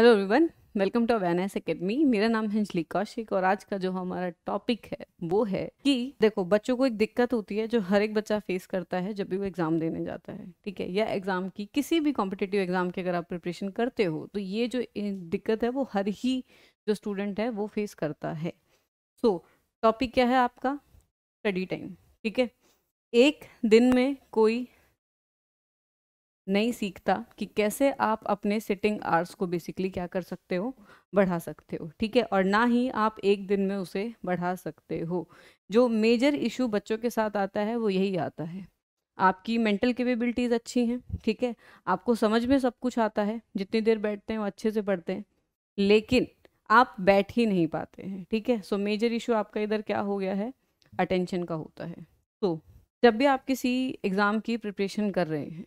hello everyone welcome to awareness academy मेरा नाम है अंजलि कौशिक और आज का जो हमारा टॉपिक है वो है कि देखो बच्चों को एक दिक्कत होती है जो हर एक बच्चा फेस करता है जब भी वो एग्जाम देने जाता है ठीक है या एग्जाम की किसी भी कॉम्पिटेटिव एग्जाम की अगर आप प्रिपरेशन करते हो तो ये जो दिक्कत है वो हर ही जो स्टूडेंट है वो फेस करता है सो टॉपिक क्या है आपका स्टडी टाइम ठीक है एक दिन में कोई नहीं सीखता कि कैसे आप अपने सिटिंग आर्स को बेसिकली क्या कर सकते हो बढ़ा सकते हो ठीक है और ना ही आप एक दिन में उसे बढ़ा सकते हो जो मेजर इशू बच्चों के साथ आता है वो यही आता है आपकी मेंटल केपेबिलिटीज़ अच्छी हैं ठीक है आपको समझ में सब कुछ आता है जितनी देर बैठते हैं वो अच्छे से पढ़ते हैं लेकिन आप बैठ ही नहीं पाते हैं ठीक है सो मेजर इशू आपका इधर क्या हो गया है अटेंशन का होता है तो so, जब भी आप किसी एग्ज़ाम की प्रिपरेशन कर रहे हैं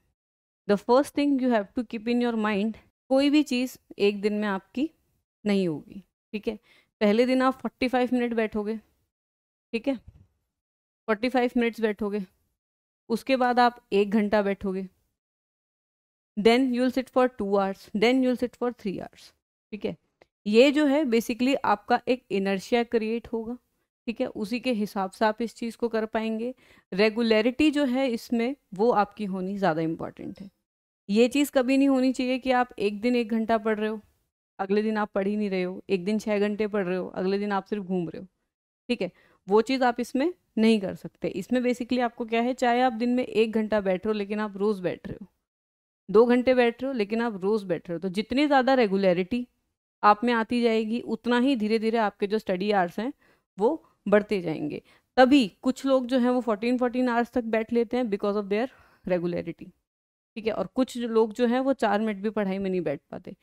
the first thing you have to keep in your mind कोई भी चीज़ एक दिन में आपकी नहीं होगी ठीक है पहले दिन आप फोर्टी फाइव मिनट बैठोगे ठीक है फोर्टी फाइव मिनट्स बैठोगे उसके बाद आप एक घंटा बैठोगे then you'll sit for two hours then you'll sit for three hours ठीक है ये जो है बेसिकली आपका एक इनर्शिया क्रिएट होगा ठीक है उसी के हिसाब से आप इस चीज़ को कर पाएंगे रेगुलरिटी जो है इसमें वो आपकी होनी ज़्यादा इम्पॉर्टेंट है ये चीज़ कभी नहीं होनी चाहिए कि आप एक दिन एक घंटा पढ़ रहे हो अगले दिन आप पढ़ ही नहीं रहे हो एक दिन छः घंटे पढ़ रहे हो अगले दिन आप सिर्फ घूम रहे हो ठीक है वो चीज़ आप इसमें नहीं कर सकते इसमें बेसिकली आपको क्या है चाहे आप दिन में एक घंटा बैठ रहे हो लेकिन आप रोज़ बैठ रहे हो दो घंटे बैठ रहे हो लेकिन आप रोज़ बैठ रहे हो तो जितनी ज़्यादा रेगुलरिटी आप में आती जाएगी उतना ही धीरे धीरे आपके जो स्टडी आर्ट्स हैं वो बढ़ते जाएंगे तभी कुछ लोग जो हैं वो फोर्टीन फोर्टीन आवर्स तक बैठ लेते हैं बिकॉज ऑफ देयर रेगुलरिटी ठीक है और कुछ लोग जो हैं वो चार मिनट भी पढ़ाई में नहीं बैठ पाते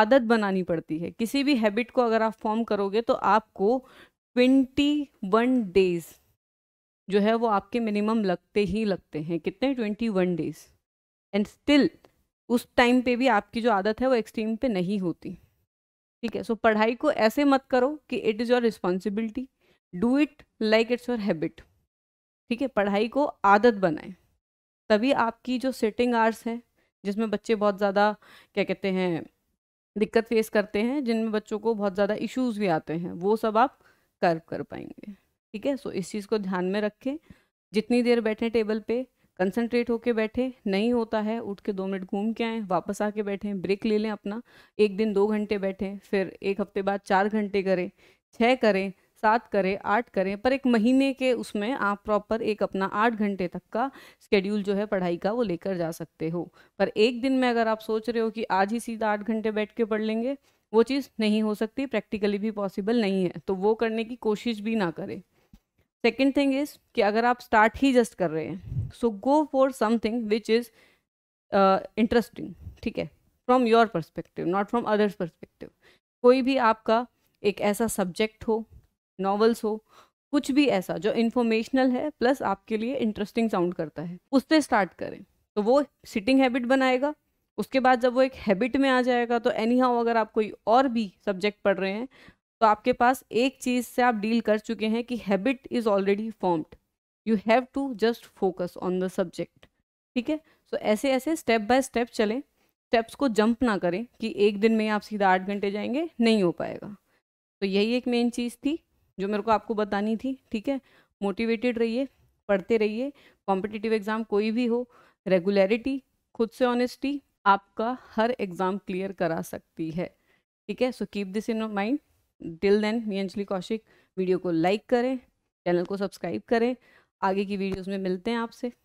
आदत बनानी पड़ती है किसी भी हैबिट को अगर आप फॉर्म करोगे तो आपको ट्वेंटी वन डेज जो है वो आपके मिनिमम लगते ही लगते हैं कितने twenty one days and still उस टाइम पे भी आपकी जो आदत है वो एक्सट्रीम पे नहीं होती ठीक है सो so, पढ़ाई को ऐसे मत करो कि it is your responsibility do it like it's your habit ठीक है पढ़ाई को आदत बनाएं तभी आपकी जो सेटिंग आर्स है जिसमें बच्चे बहुत ज़्यादा क्या कहते हैं दिक्कत फेस करते हैं जिनमें बच्चों को बहुत ज़्यादा इश्यूज भी आते हैं वो सब आप कर कर पाएंगे ठीक है सो इस चीज़ को ध्यान में रखें जितनी देर बैठें टेबल पे कंसंट्रेट होके बैठे नहीं होता है उठ के दो मिनट घूम के आएँ वापस आके बैठे ब्रेक ले लें अपना एक दिन दो घंटे बैठें फिर एक हफ्ते बाद चार घंटे करें छः करें सात करें आठ करें पर एक महीने के उसमें आप प्रॉपर एक अपना आठ घंटे तक का स्केड्यूल जो है पढ़ाई का वो लेकर जा सकते हो पर एक दिन में अगर आप सोच रहे हो कि आज ही सीधा आठ घंटे बैठ के पढ़ लेंगे वो चीज़ नहीं हो सकती प्रैक्टिकली भी पॉसिबल नहीं है तो वो करने की कोशिश भी ना करें सेकेंड थिंग इज़ कि अगर आप स्टार्ट ही जस्ट कर रहे हैं so go for something which is interesting ठीक है from your perspective not from others perspective कोई भी आपका एक ऐसा सब्जेक्ट हो नॉवेल्स हो कुछ भी ऐसा जो इन्फॉर्मेशनल है प्लस आपके लिए इंटरेस्टिंग साउंड करता है उससे स्टार्ट करें तो वो सिटिंग हैबिट बनाएगा उसके बाद जब वो एक हैबिट में आ जाएगा तो एनी हाउ अगर आप कोई और भी सब्जेक्ट पढ़ रहे हैं तो आपके पास एक चीज़ से आप डील कर चुके हैं कि habit is already formed you have to just focus on the subject ठीक है सो ऐसे ऐसे स्टेप बाय स्टेप चलें स्टेप्स को जंप ना करें कि एक दिन में आप सीधा आठ घंटे जाएंगे नहीं हो पाएगा तो यही एक मेन चीज़ थी जो मेरे को आपको बतानी थी ठीक है मोटिवेटेड रहिए पढ़ते रहिए कॉम्पिटिटिव एग्ज़ाम कोई भी हो रेगुलरिटी खुद से ऑनेस्टी आपका हर एग्ज़ाम क्लियर करा सकती है ठीक है so keep this in mind till then me Anjali Kaushik video को लाइक करें चैनल को सब्सक्राइब करें आगे की वीडियोस में मिलते हैं आपसे